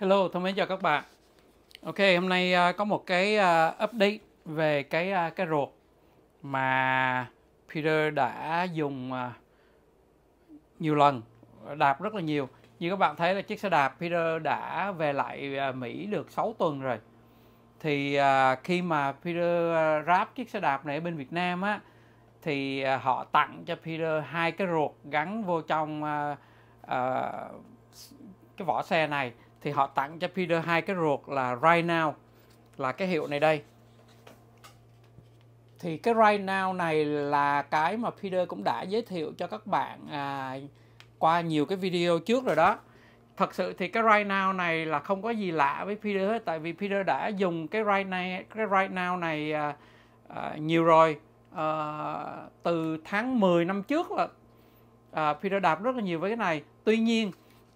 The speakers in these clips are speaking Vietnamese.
Hello, thân mến chào các bạn. Ok, hôm nay uh, có một cái uh, update về cái uh, cái ruột mà Peter đã dùng uh, nhiều lần, đạp rất là nhiều. Như các bạn thấy là chiếc xe đạp Peter đã về lại uh, Mỹ được 6 tuần rồi. Thì uh, khi mà Peter uh, ráp chiếc xe đạp này ở bên Việt Nam á thì uh, họ tặng cho Peter hai cái ruột gắn vô trong uh, uh, cái vỏ xe này thì họ tặng cho Peter hai cái ruột là Right Now là cái hiệu này đây thì cái Right Now này là cái mà Peter cũng đã giới thiệu cho các bạn à, qua nhiều cái video trước rồi đó thật sự thì cái Right Now này là không có gì lạ với Peter hết tại vì Peter đã dùng cái Right Now, cái right now này à, à, nhiều rồi à, từ tháng 10 năm trước là à, Peter đạp rất là nhiều với cái này tuy nhiên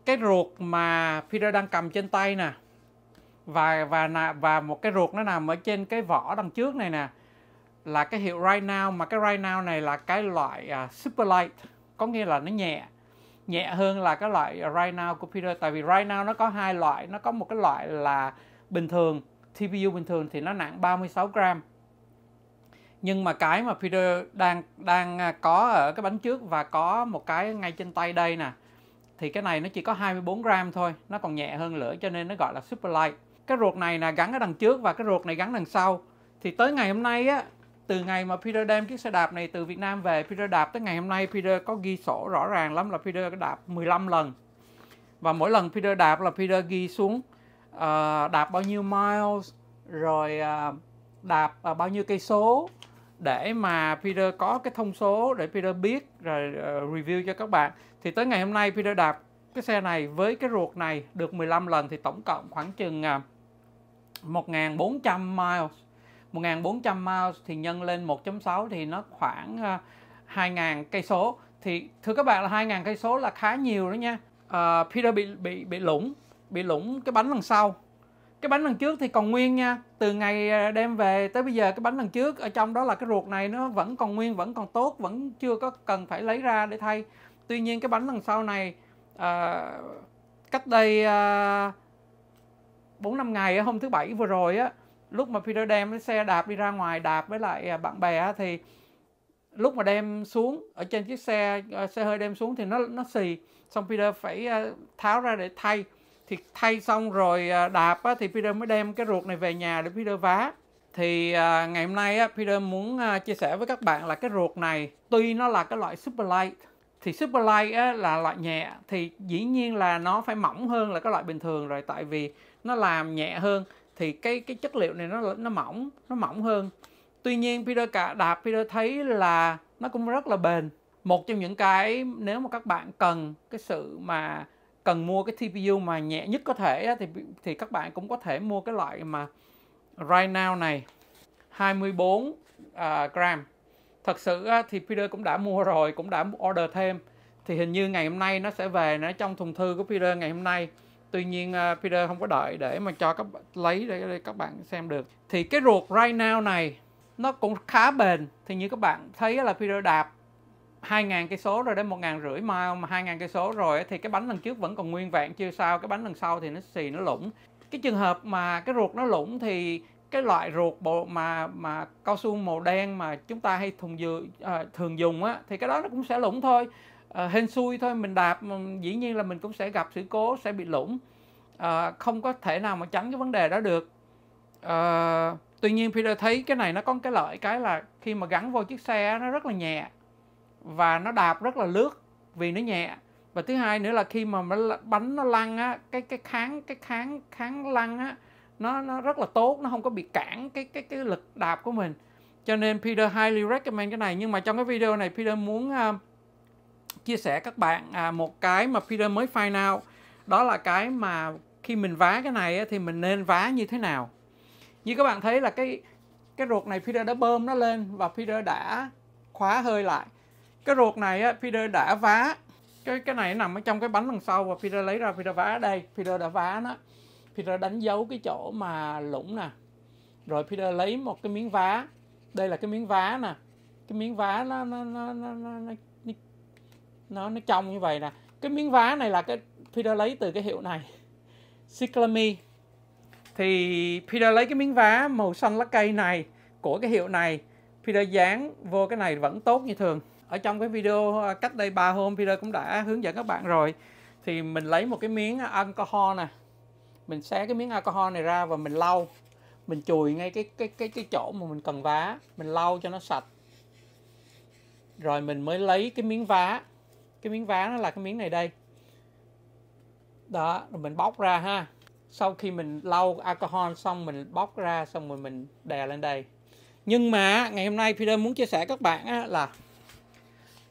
cái ruột mà Peter đang cầm trên tay nè và và và một cái ruột nó nằm ở trên cái vỏ đằng trước này nè là cái hiệu right now mà cái right now này là cái loại uh, super light có nghĩa là nó nhẹ nhẹ hơn là cái loại right now của Peter tại vì right now nó có hai loại nó có một cái loại là bình thường TPU bình thường thì nó nặng 36 gram nhưng mà cái mà Peter đang đang à, có ở cái bánh trước và có một cái ngay trên tay đây nè thì cái này nó chỉ có 24 gram thôi nó còn nhẹ hơn lửa cho nên nó gọi là super light cái ruột này là gắn ở đằng trước và cái ruột này gắn đằng sau thì tới ngày hôm nay á từ ngày mà Peter đem chiếc xe đạp này từ Việt Nam về Peter đạp tới ngày hôm nay Peter có ghi sổ rõ ràng lắm là Peter đã đạp 15 lần và mỗi lần Peter đạp là Peter ghi xuống uh, đạp bao nhiêu miles rồi uh, đạp uh, bao nhiêu cây số để mà Peter có cái thông số để Peter biết rồi uh, review cho các bạn thì tới ngày hôm nay Peter đạp cái xe này với cái ruột này được 15 lần thì tổng cộng khoảng chừng uh, à, 1.400 miles 1.400 miles thì nhân lên 1.6 thì nó khoảng uh, à, 2.000 cây số thì thưa các bạn là 2.000 cây số là khá nhiều đó nha uh, Peter bị bị bị lủng bị lủng cái bánh đằng sau cái bánh lần trước thì còn nguyên nha từ ngày à, đem về tới bây giờ cái bánh lần trước ở trong đó là cái ruột này nó vẫn còn nguyên vẫn còn tốt vẫn chưa có cần phải lấy ra để thay tuy nhiên cái bánh lần sau này à, cách đây à, bốn à, năm ngày hôm thứ bảy vừa rồi á lúc mà Peter đem cái xe đạp đi ra ngoài đạp với lại à, bạn bè á, thì lúc mà đem xuống ở trên chiếc xe xe hơi đem xuống thì nó nó xì xong Peter phải tháo ra để thay thì thay xong rồi à, đạp á, thì Peter mới đem cái ruột này về nhà để Peter vá thì à, ngày hôm nay á, Peter muốn à, chia sẻ với các bạn là cái ruột này tuy nó là cái loại super light thì super light á, là loại nhẹ thì dĩ nhiên là nó phải mỏng hơn là cái loại bình thường rồi tại vì nó làm nhẹ hơn thì cái cái chất liệu này nó nó mỏng nó mỏng hơn tuy nhiên Peter cả đạp Peter thấy là nó cũng rất là bền một trong những cái nếu mà các bạn cần cái sự mà cần mua cái TPU mà nhẹ nhất có thể thì thì các bạn cũng có thể mua cái loại mà right now này 24 uh, à, gram thật sự thì Peter cũng đã mua rồi cũng đã order thêm thì hình như ngày hôm nay nó sẽ về nó trong thùng thư của Peter ngày hôm nay tuy nhiên uh, Peter không có đợi để mà cho các lấy để, để các bạn xem được thì cái ruột right now này nó cũng khá bền thì như các bạn thấy là Peter đạp 2.000 cây số rồi đến 1.000 rưỡi mile mà 2.000 cây số rồi thì cái bánh lần trước vẫn còn nguyên vẹn chưa sao cái bánh lần sau thì nó xì nó lủng cái trường hợp mà cái ruột nó lủng thì cái loại ruột bộ mà mà cao su màu đen mà chúng ta hay thùng dừa, à, thường dùng á thì cái đó nó cũng sẽ lủng thôi à, hên xui thôi mình đạp ừ, dĩ nhiên là mình cũng sẽ gặp sự cố sẽ bị lủng à, không có thể nào mà tránh cái vấn đề đó được à, tuy nhiên Peter thấy cái này nó có cái lợi cái là khi mà gắn vô chiếc xe nó rất là nhẹ và nó đạp rất là lướt vì nó nhẹ và thứ hai nữa là khi mà bánh nó lăn á cái cái kháng cái kháng kháng lăn á nó nó rất là tốt nó không có bị cản cái cái cái lực đạp của mình cho nên Peter highly recommend cái này nhưng mà trong cái video này Peter muốn uh, chia sẻ các bạn à, một cái mà Peter mới find out đó là cái mà khi mình vá cái này á, thì mình nên vá như thế nào như các bạn thấy là cái cái ruột này Peter đã bơm nó lên và Peter đã khóa hơi lại cái ruột này á, Peter đã vá cái cái này nằm ở trong cái bánh đằng sau và Peter lấy ra Peter vá ở đây Peter đã vá nó Peter đánh dấu cái chỗ mà lũng nè rồi Peter lấy một cái miếng vá đây là cái miếng vá nè cái miếng vá nó nó nó nó nó nó nó, nó trong như vậy nè cái miếng vá này là cái Peter lấy từ cái hiệu này Cyclamy thì Peter lấy cái miếng vá màu xanh lá cây này của cái hiệu này Peter dán vô cái này vẫn tốt như thường ở trong cái video ờ, cách đây 3 hôm Peter cũng đã hướng dẫn các bạn rồi thì mình lấy một cái miếng alcohol nè mình xé cái miếng alcohol này ra và mình lau mình chùi ngay cái cái cái cái chỗ mà mình cần vá mình lau cho nó sạch rồi mình mới lấy cái miếng vá cái miếng vá nó là cái miếng này đây đó rồi mình bóc ra ha sau khi mình lau alcohol xong mình bóc ra xong rồi mình đè lên đây nhưng mà ngày hôm nay Peter muốn chia sẻ các bạn á, là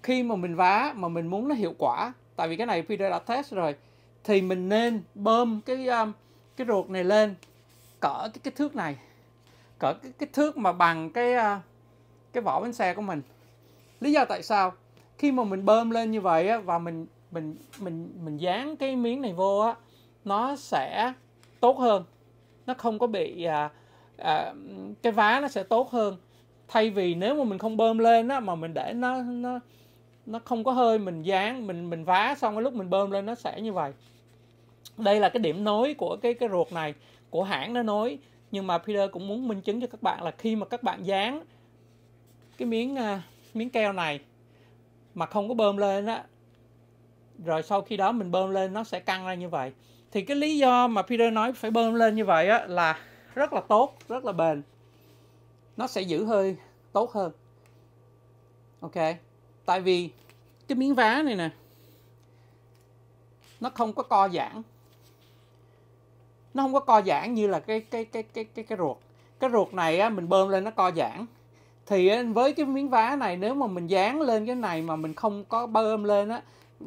khi mà mình vá mà mình muốn nó hiệu quả tại vì cái này Peter đã test rồi thì mình nên bơm cái um, cái ruột này lên cỡ cái kích thước này cỡ cái kích thước mà bằng cái uh, cái vỏ bánh xe của mình lý do tại sao khi mà mình bơm lên như vậy á, và mình mình mình mình dán cái miếng này vô á nó sẽ tốt hơn nó không có bị à, à, cái vá nó sẽ tốt hơn thay vì nếu mà mình không bơm lên á mà mình để nó nó nó không có hơi mình dán mình mình vá xong cái lúc mình bơm lên nó sẽ như vậy đây là cái điểm nối của cái cái ruột này của hãng nó nối nhưng mà Peter cũng muốn minh chứng cho các bạn là khi mà các bạn dán cái miếng uh, miếng keo này mà không có bơm lên á rồi sau khi đó mình bơm lên nó sẽ căng ra như vậy thì cái lý do mà Peter nói phải bơm lên như vậy á là rất là tốt rất là bền nó sẽ giữ hơi tốt hơn ok tại vì cái miếng vá này nè nó không có co giãn nó không có co giãn như là cái cái cái cái cái cái ruột cái ruột này á, mình bơm lên nó co giãn thì với cái miếng vá này nếu mà mình dán lên cái này mà mình không có bơm lên á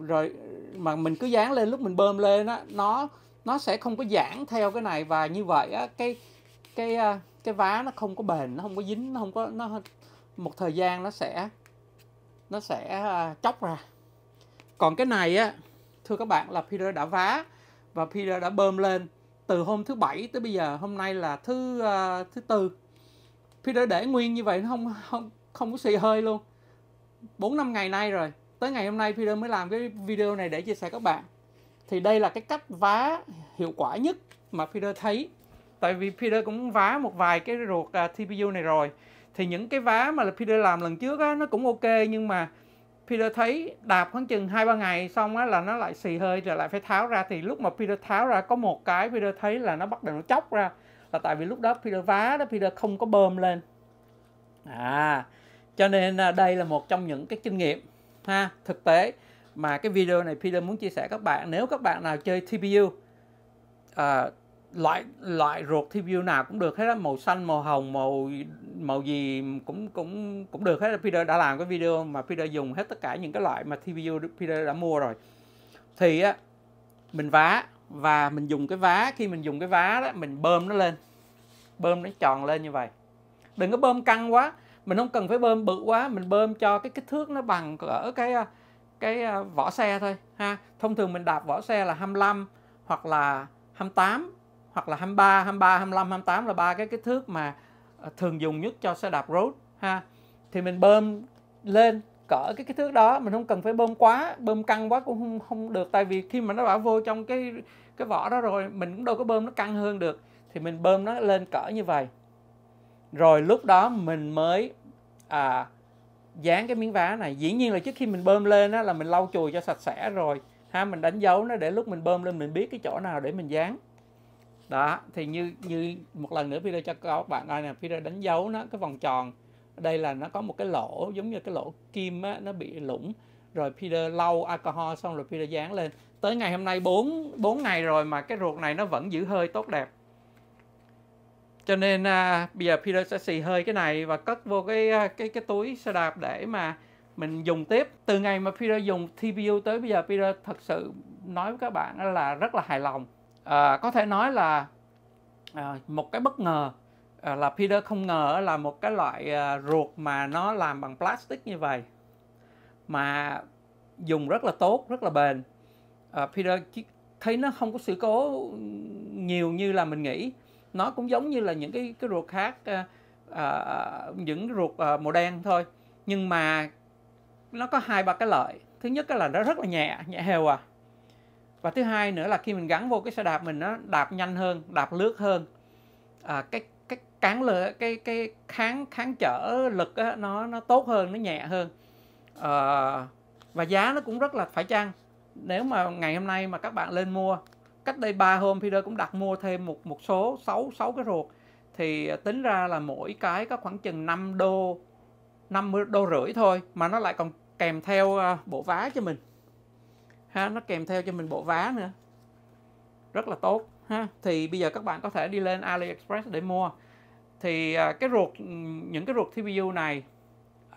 rồi mà mình cứ dán lên lúc mình bơm lên á nó nó sẽ không có giãn theo cái này và như vậy á cái cái à, cái vá nó không có bền nó không có dính nó không có nó một thời gian nó sẽ nó sẽ à, chóc ra còn cái này á thưa các bạn là Peter đã vá và Peter đã bơm lên từ hôm thứ bảy tới bây giờ hôm nay là thứ uh, thứ tư Peter để nguyên như vậy nó không không không có xì hơi luôn 4 năm ngày nay rồi tới ngày hôm nay Peter mới làm cái video này để chia sẻ các bạn thì đây là cái cách vá hiệu quả nhất mà Peter thấy tại vì Peter cũng vá một vài cái ruột uh, à, TPU này rồi thì những cái vá mà là Peter làm lần trước á, nó cũng ok nhưng mà Peter thấy đạp khoảng chừng hai ba ngày xong á là nó lại xì hơi rồi lại phải tháo ra thì lúc mà Peter tháo ra có một cái Peter thấy là nó bắt đầu nó chóc ra là tại vì lúc đó Peter vá đó Peter không có bơm lên à cho nên à, đây là một trong những cái kinh nghiệm ha thực tế mà cái video này Peter muốn chia sẻ các bạn nếu các bạn nào chơi TPU à, loại loại ruột TPU nào cũng được hết á màu xanh màu hồng màu màu gì cũng cũng cũng được hết Peter đã làm cái video mà Peter dùng hết tất cả những cái loại mà TPU Peter đã mua rồi thì á mình vá và mình dùng cái vá khi mình dùng cái vá đó mình bơm nó lên bơm nó tròn lên như vậy đừng có bơm căng quá mình không cần phải bơm bự quá mình bơm cho cái kích thước nó bằng ở cái ờ, cái ờ, vỏ xe thôi ha thông thường mình đạp vỏ xe là 25 hoặc là 28 hoặc là 23 23 25 28 là ba cái kích thước mà À, thường dùng nhất cho xe đạp road ha thì mình bơm lên cỡ cái kích thước đó mình không cần phải bơm quá bơm căng quá cũng không không được tại vì khi mà nó đã vô trong cái cái vỏ đó rồi mình cũng đâu có bơm nó căng hơn được thì mình bơm nó lên cỡ như vậy rồi lúc đó mình mới à, dán cái miếng vá này dĩ nhiên là trước khi mình bơm lên á, là mình lau chùi cho sạch sẽ rồi ha mình đánh dấu nó để lúc mình bơm lên mình biết cái chỗ nào để mình dán đó thì như như một lần nữa Peter cho các bạn coi nè Peter đánh dấu nó cái vòng tròn đây là nó có một cái lỗ giống như cái lỗ kim á, nó bị lủng rồi Peter lau alcohol xong rồi Peter dán lên tới ngày hôm nay 4, 4 ngày rồi mà cái ruột này nó vẫn giữ hơi tốt đẹp cho nên à, bây giờ Peter sẽ xì hơi cái này và cất vô cái à, cái cái túi xe đạp để mà mình dùng tiếp từ ngày mà Peter dùng TPU tới bây giờ Peter thật sự nói với các bạn là rất là hài lòng à, có thể nói là à, một cái bất ngờ à, là Peter không ngờ là một cái loại à, ruột mà nó làm bằng plastic như vậy mà dùng rất là tốt rất là bền à, Peter thấy nó không có sự cố nhiều như là mình nghĩ nó cũng giống như là những cái cái ruột khác à, à, những ruột à, màu đen thôi nhưng mà nó có hai ba cái lợi thứ nhất là nó rất là nhẹ nhẹ hều à và thứ hai nữa là khi mình gắn vô cái xe đạp mình nó đạp nhanh hơn đạp lướt hơn à, cái cái cán lửa cái cái kháng kháng trở lực á, nó nó tốt hơn nó nhẹ hơn à, và giá nó cũng rất là phải chăng nếu mà ngày hôm nay mà các bạn lên mua cách đây 3 hôm Peter cũng đặt mua thêm một một số 6 6 cái ruột thì à, tính ra là mỗi cái có khoảng chừng 5 đô 50 đô rưỡi thôi mà nó lại còn kèm theo à, bộ vá cho mình ha nó kèm theo cho mình bộ vá nữa rất là tốt ha thì bây giờ các bạn có thể đi lên AliExpress để mua thì uh, cái ruột những cái ruột TPU này uh,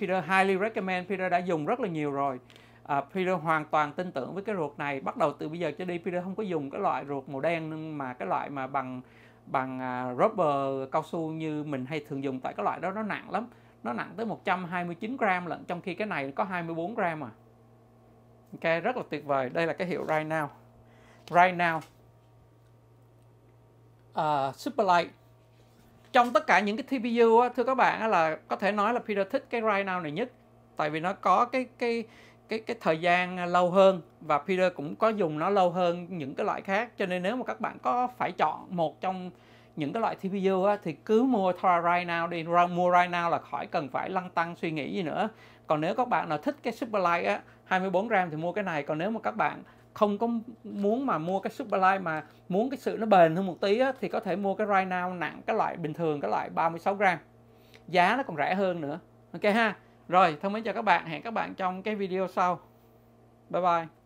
Peter highly recommend Peter đã dùng rất là nhiều rồi uh, Peter hoàn toàn tin tưởng với cái ruột này bắt đầu từ bây giờ cho đi Peter không có dùng cái loại ruột màu đen mà cái loại mà bằng bằng uh, rubber cao su như mình hay thường dùng tại cái loại đó nó nặng lắm nó nặng tới 129 gram lận trong khi cái này có 24 gram à Ok, rất là tuyệt vời. Đây là cái hiệu Right Now. Right Now. Uh, à, Superlight. Trong tất cả những cái TPU á, thưa các bạn á, là có thể nói là Peter thích cái Right Now này nhất. Tại vì nó có cái cái cái cái thời gian lâu hơn và Peter cũng có dùng nó lâu hơn những cái loại khác cho nên nếu mà các bạn có phải chọn một trong những cái loại CPU á, thì cứ mua Thora Right Now đi mua Right Now là khỏi cần phải lăn tăng suy nghĩ gì nữa còn nếu các bạn nào thích cái Superlight á 24 gram thì mua cái này còn nếu mà các bạn không có muốn mà mua cái Superlight mà muốn cái sự nó bền hơn một tí á, thì có thể mua cái Right Now nặng cái loại bình thường cái loại 36 gram giá nó còn rẻ hơn nữa ok ha rồi thông mến chào các bạn hẹn các bạn trong cái video sau bye bye